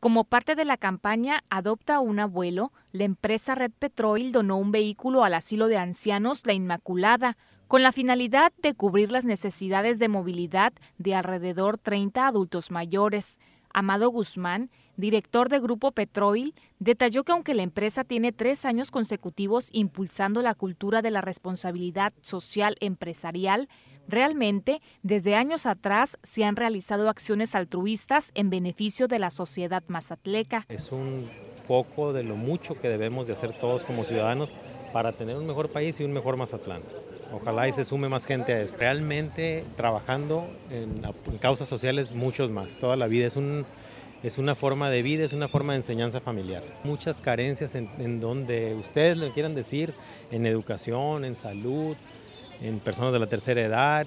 Como parte de la campaña Adopta un abuelo, la empresa Red petroil donó un vehículo al asilo de ancianos La Inmaculada, con la finalidad de cubrir las necesidades de movilidad de alrededor 30 adultos mayores. Amado Guzmán, director de Grupo Petroil, detalló que aunque la empresa tiene tres años consecutivos impulsando la cultura de la responsabilidad social empresarial, Realmente, desde años atrás se han realizado acciones altruistas en beneficio de la sociedad mazatleca. Es un poco de lo mucho que debemos de hacer todos como ciudadanos para tener un mejor país y un mejor Mazatlán. Ojalá y se sume más gente a esto. Realmente trabajando en, causas sociales muchos más. Toda la vida es una forma de vida, es una forma de enseñanza familiar. Muchas carencias en, en donde ustedes lo quieran decir, en educación, en salud, en personas de la tercera edad,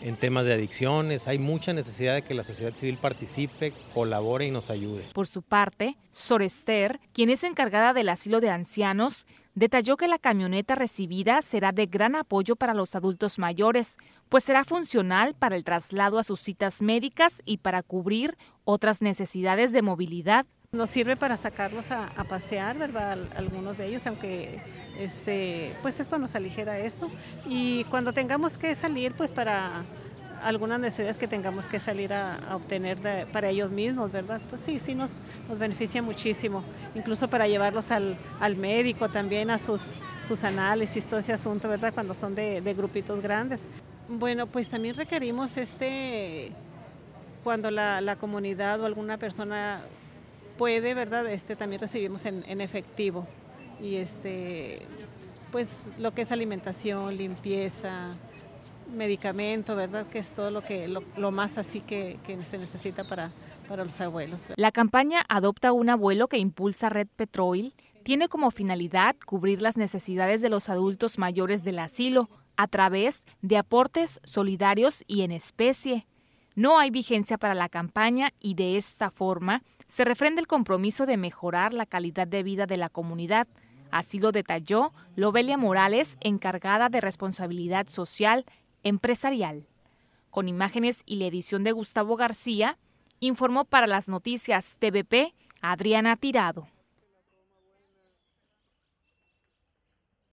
en temas de adicciones. Hay mucha necesidad de que la sociedad civil participe, colabore y nos ayude. Por su parte, Sorester, quien es encargada del asilo de ancianos, detalló que la camioneta recibida será de gran apoyo para los adultos mayores, pues será funcional para el traslado a sus citas médicas y para cubrir otras necesidades de movilidad nos sirve para sacarlos a, pasear, ¿verdad? Algunos de ellos, aunque este, pues esto nos aligera eso. Y cuando tengamos que salir, pues para algunas necesidades que tengamos que salir a, obtener para ellos mismos, ¿verdad? Pues sí, sí nos, beneficia muchísimo, incluso para llevarlos al, médico también, a sus, sus análisis, todo ese asunto, ¿verdad? Cuando son de, grupitos grandes. Bueno, pues también requerimos este, cuando la comunidad o alguna persona puede, ¿verdad? Este, también recibimos en, efectivo. Y este, pues lo que es alimentación, limpieza, medicamento, ¿verdad? Que es todo lo que lo, más así que, se necesita para, para los abuelos. La campaña Adopta un abuelo que impulsa Red Petroil tiene como finalidad cubrir las necesidades de los adultos mayores del asilo a través de aportes solidarios y en especie. No hay vigencia para la campaña y de esta forma se refrenda el compromiso de mejorar la calidad de vida de la comunidad. Así lo detalló Lobelia Morales, encargada de responsabilidad social empresarial. Con imágenes y la edición de Gustavo García, informó para las noticias TVP Adriana Tirado.